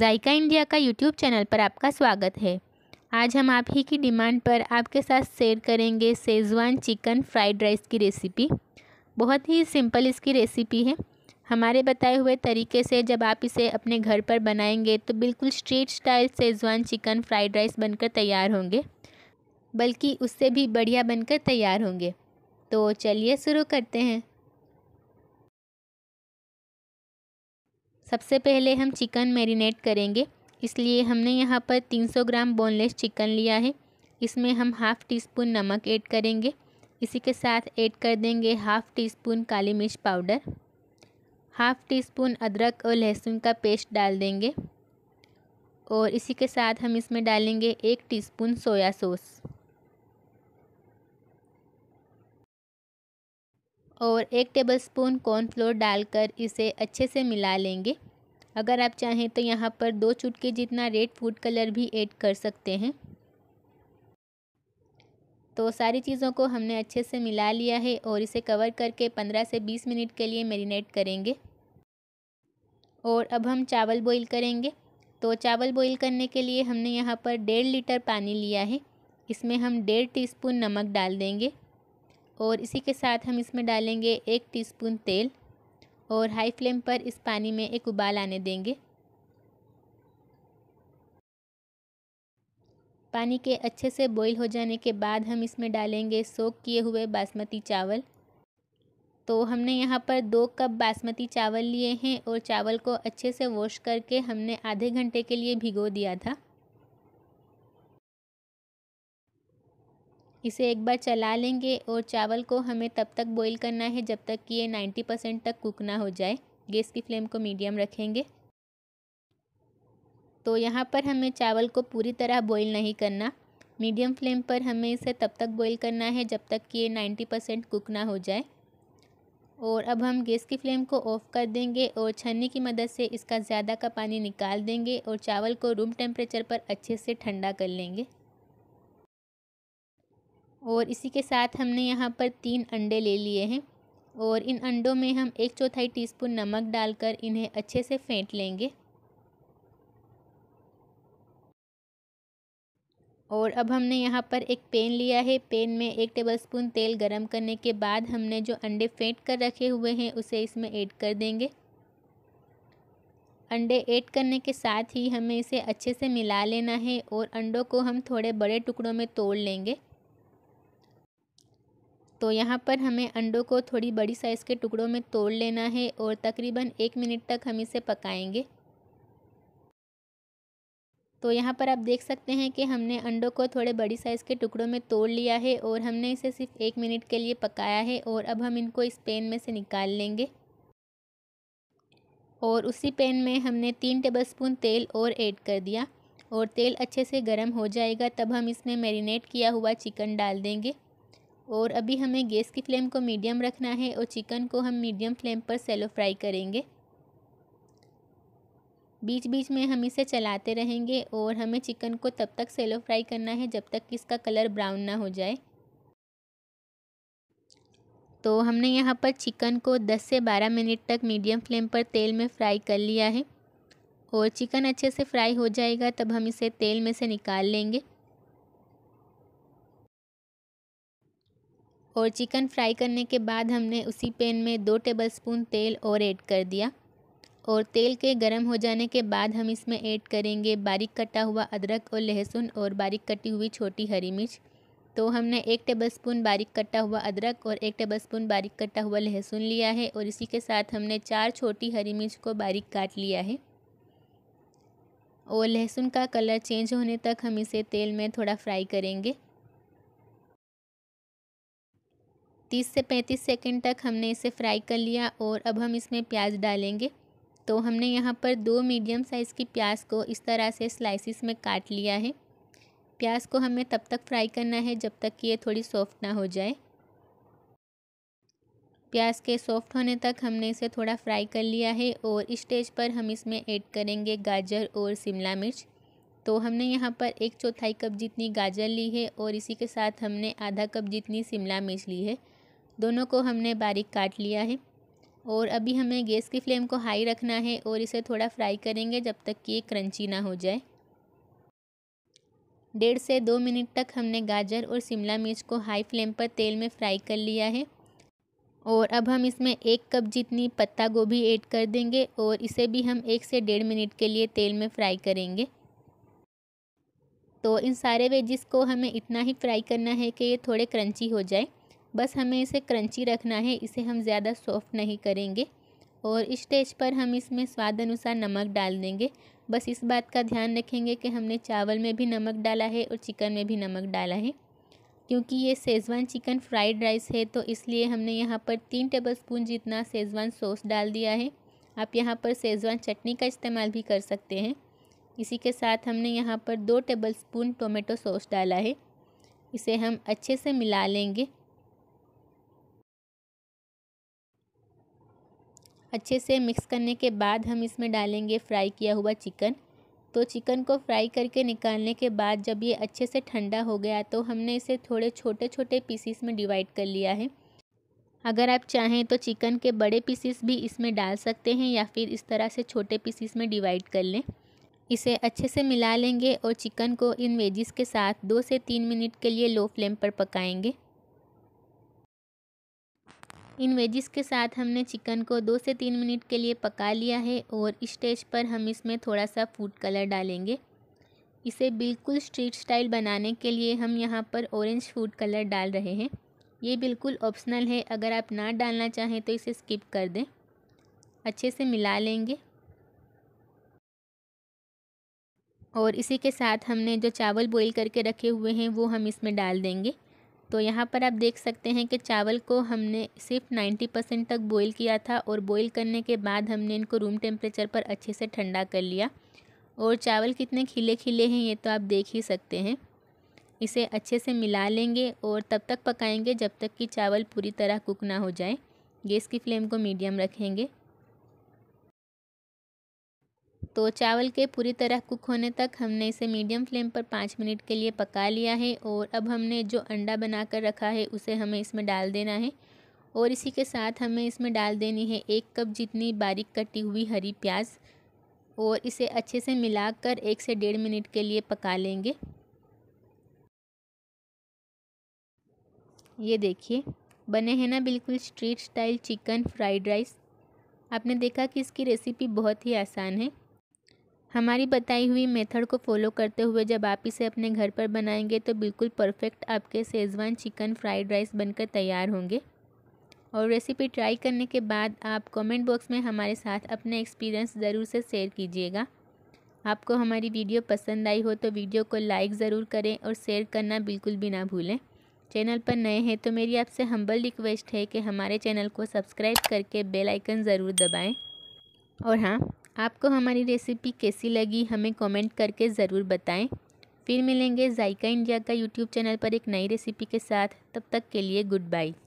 जायका India का YouTube channel पर आपका स्वागत है आज हम आप ही की डिमांड पर आपके साथ शेयर करेंगे सेजवान चिकन फ्राइड राइस की रेसिपी बहुत ही सिंपल इसकी रेसिपी है हमारे बताए हुए तरीके से जब आप इसे अपने घर पर बनाएंगे तो बिल्कुल street style Schezwan chicken fried rice बनकर तैयार होंगे बल्कि उससे भी बढ़िया बनकर तैयार होंगे तो चलिए शुरू करते हैं सबसे पहले हम चिकन मैरिनेट करेंगे इसलिए हमने यहाँ पर 300 ग्राम बोनलेस चिकन लिया है इसमें हम हाफ़ टी स्पून नमक ऐड करेंगे इसी के साथ ऐड कर देंगे हाफ़ टी स्पून काली मिर्च पाउडर हाफ़ टी स्पून अदरक और लहसुन का पेस्ट डाल देंगे और इसी के साथ हम इसमें डालेंगे एक टीस्पून सोया सॉस और एक टेबलस्पून कॉर्नफ्लोर डालकर इसे अच्छे से मिला लेंगे अगर आप चाहें तो यहाँ पर दो चुटके जितना रेड फूड कलर भी ऐड कर सकते हैं तो सारी चीज़ों को हमने अच्छे से मिला लिया है और इसे कवर करके 15 से 20 मिनट के लिए मेरीनेट करेंगे और अब हम चावल बॉईल करेंगे तो चावल बॉईल करने के लिए हमने यहाँ पर डेढ़ लीटर पानी लिया है इसमें हम डेढ़ टीस्पून नमक डाल देंगे और इसी के साथ हम इसमें डालेंगे एक टीस्पून तेल और हाई फ्लेम पर इस पानी में एक उबाल आने देंगे पानी के अच्छे से बॉईल हो जाने के बाद हम इसमें डालेंगे सोख किए हुए बासमती चावल तो हमने यहाँ पर दो कप बासमती चावल लिए हैं और चावल को अच्छे से वॉश करके हमने आधे घंटे के लिए भिगो दिया था इसे एक बार चला लेंगे और चावल को हमें तब तक बॉईल करना है जब तक कि ये 90 परसेंट तक कुक ना हो जाए गैस की फ्लेम को मीडियम रखेंगे तो यहाँ पर हमें चावल को पूरी तरह बॉईल नहीं करना मीडियम फ्लेम पर हमें इसे तब तक बॉईल करना है जब तक कि ये 90 परसेंट कुक ना हो जाए और अब हम गैस की फ्लेम को ऑफ़ कर देंगे और छन्नी की मदद से इसका ज़्यादा का पानी निकाल देंगे और चावल को रूम टेम्परेचर पर अच्छे से ठंडा कर लेंगे और इसी के साथ हमने यहाँ पर तीन अंडे ले लिए हैं और इन अंडों में हम एक चौथाई टीस्पून नमक डालकर इन्हें अच्छे से फेंट लेंगे और अब हमने यहाँ पर एक पेन लिया है पेन में एक टेबलस्पून तेल गरम करने के बाद हमने जो अंडे फेंट कर रखे हुए हैं उसे इसमें ऐड कर देंगे अंडे ऐड करने के साथ ही हमें इसे अच्छे से मिला लेना है और अंडों को हम थोड़े बड़े टुकड़ों में तोड़ लेंगे तो यहाँ पर हमें अंडों को थोड़ी बड़ी साइज़ के टुकड़ों में तोड़ लेना है और तकरीबन एक मिनट तक हम इसे पकाएंगे तो यहाँ पर आप देख सकते हैं कि हमने अंडों को थोड़े बड़ी साइज़ के टुकड़ों में तोड़ लिया है और हमने इसे सिर्फ एक मिनट के लिए पकाया है और अब हम इनको इस पैन में से निकाल लेंगे और उसी पैन में हमने तीन टेबलस्पून तेल और ऐड कर दिया और तेल अच्छे से गर्म हो जाएगा तब हम इसमें मैरिनेट किया हुआ चिकन डाल देंगे और अभी हमें गैस की फ्लेम को मीडियम रखना है और चिकन को हम मीडियम फ्लेम पर सेलो फ्राई करेंगे बीच बीच में हम इसे चलाते रहेंगे और हमें चिकन को तब तक सेलो फ्राई करना है जब तक कि इसका कलर ब्राउन ना हो जाए तो हमने यहाँ पर चिकन को 10 से 12 मिनट तक मीडियम फ्लेम पर तेल में फ्राई कर लिया है और चिकन अच्छे से फ्राई हो जाएगा तब हम इसे तेल में से निकाल लेंगे और चिकन फ्राई करने के बाद हमने उसी पैन में दो टेबलस्पून तेल और ऐड कर दिया और तेल के गर्म हो जाने के बाद हम इसमें ऐड करेंगे बारीक कटा हुआ अदरक और लहसुन और बारीक कटी हुई छोटी हरी मिर्च तो हमने एक टेबलस्पून बारीक कटा हुआ अदरक और एक टेबलस्पून बारीक कटा हुआ लहसुन लिया है और इसी के साथ हमने चार छोटी हरी मिर्च को बारीक काट लिया है और लहसुन का कलर चेंज होने तक हम इसे तेल में थोड़ा फ्राई करेंगे 30 से 35 सेकंड तक हमने इसे फ्राई कर लिया और अब हम इसमें प्याज डालेंगे तो हमने यहाँ पर दो मीडियम साइज़ की प्याज को इस तरह से स्लाइसिस में काट लिया है प्याज को हमें तब तक फ्राई करना है जब तक कि ये थोड़ी सॉफ्ट ना हो जाए प्याज के सॉफ्ट होने तक हमने इसे थोड़ा फ्राई कर लिया है और स्टेज पर हम इसमें ऐड करेंगे गाजर और शिमला मिर्च तो हमने यहाँ पर एक चौथाई कप जितनी गाजर ली है और इसी के साथ हमने आधा कप जितनी शिमला मिर्च ली है दोनों को हमने बारीक काट लिया है और अभी हमें गैस की फ्लेम को हाई रखना है और इसे थोड़ा फ्राई करेंगे जब तक कि ये क्रंची ना हो जाए डेढ़ से दो मिनट तक हमने गाजर और शिमला मिर्च को हाई फ्लेम पर तेल में फ्राई कर लिया है और अब हम इसमें एक कप जितनी पत्ता गोभी ऐड कर देंगे और इसे भी हम एक से डेढ़ मिनट के लिए तेल में फ्राई करेंगे तो इन सारे वेजिस को हमें इतना ही फ्राई करना है कि ये थोड़े क्रंची हो जाए बस हमें इसे क्रंची रखना है इसे हम ज़्यादा सॉफ्ट नहीं करेंगे और स्टेज पर हम इसमें स्वाद अनुसार नमक डाल देंगे बस इस बात का ध्यान रखेंगे कि हमने चावल में भी नमक डाला है और चिकन में भी नमक डाला है क्योंकि ये सेज़वान चिकन फ्राइड राइस है तो इसलिए हमने यहाँ पर तीन टेबल स्पून जितना सेज़वान सॉस डाल दिया है आप यहाँ पर सेज़वान चटनी का इस्तेमाल भी कर सकते हैं इसी के साथ हमने यहाँ पर दो टेबल स्पून टोमेटो सॉस डाला है इसे हम अच्छे से मिला लेंगे अच्छे से मिक्स करने के बाद हम इसमें डालेंगे फ्राई किया हुआ चिकन तो चिकन को फ्राई करके निकालने के बाद जब ये अच्छे से ठंडा हो गया तो हमने इसे थोड़े छोटे छोटे पीसीस में डिवाइड कर लिया है अगर आप चाहें तो चिकन के बड़े पीसीस भी इसमें डाल सकते हैं या फिर इस तरह से छोटे पीसीस में डिवाइड कर लें इसे अच्छे से मिला लेंगे और चिकन को इन वेजिस के साथ दो से तीन मिनट के लिए लो फ्लेम पर पकाएंगे इन वेजिस के साथ हमने चिकन को दो से तीन मिनट के लिए पका लिया है और स्टेज पर हम इसमें थोड़ा सा फूड कलर डालेंगे इसे बिल्कुल स्ट्रीट स्टाइल बनाने के लिए हम यहाँ पर ऑरेंज फूड कलर डाल रहे हैं ये बिल्कुल ऑप्शनल है अगर आप ना डालना चाहें तो इसे स्किप कर दें अच्छे से मिला लेंगे और इसी के साथ हमने जो चावल बॉईल करके रखे हुए हैं वो हम इसमें डाल देंगे तो यहाँ पर आप देख सकते हैं कि चावल को हमने सिर्फ 90 परसेंट तक बॉईल किया था और बॉईल करने के बाद हमने इनको रूम टेम्परेचर पर अच्छे से ठंडा कर लिया और चावल कितने खिले खिले हैं ये तो आप देख ही सकते हैं इसे अच्छे से मिला लेंगे और तब तक पकाएंगे जब तक कि चावल पूरी तरह कुक ना हो जाए गैस की फ्लेम को मीडियम रखेंगे तो चावल के पूरी तरह कुक होने तक हमने इसे मीडियम फ्लेम पर पाँच मिनट के लिए पका लिया है और अब हमने जो अंडा बना कर रखा है उसे हमें इसमें डाल देना है और इसी के साथ हमें इसमें डाल देनी है एक कप जितनी बारीक कटी हुई हरी प्याज और इसे अच्छे से मिलाकर एक से डेढ़ मिनट के लिए पका लेंगे ये देखिए बने हैं ना बिल्कुल street style chicken fried rice आपने देखा कि इसकी रेसिपी बहुत ही आसान है हमारी बताई हुई मेथड को फॉलो करते हुए जब आप इसे अपने घर पर बनाएंगे तो बिल्कुल परफेक्ट आपके सेज़वान चिकन फ्राइड राइस बनकर तैयार होंगे और रेसिपी ट्राई करने के बाद आप कमेंट बॉक्स में हमारे साथ अपने एक्सपीरियंस ज़रूर से शेयर कीजिएगा आपको हमारी वीडियो पसंद आई हो तो वीडियो को लाइक ज़रूर करें और शेयर करना बिल्कुल भी ना भूलें चैनल पर नए हैं तो मेरी आपसे हम्बल रिक्वेस्ट है कि हमारे चैनल को सब्सक्राइब करके बेलाइकन ज़रूर दबाएँ और हाँ आपको हमारी रेसिपी कैसी लगी हमें कमेंट करके ज़रूर बताएं फिर मिलेंगे जायका इंडिया का यूट्यूब चैनल पर एक नई रेसिपी के साथ तब तक के लिए गुड बाय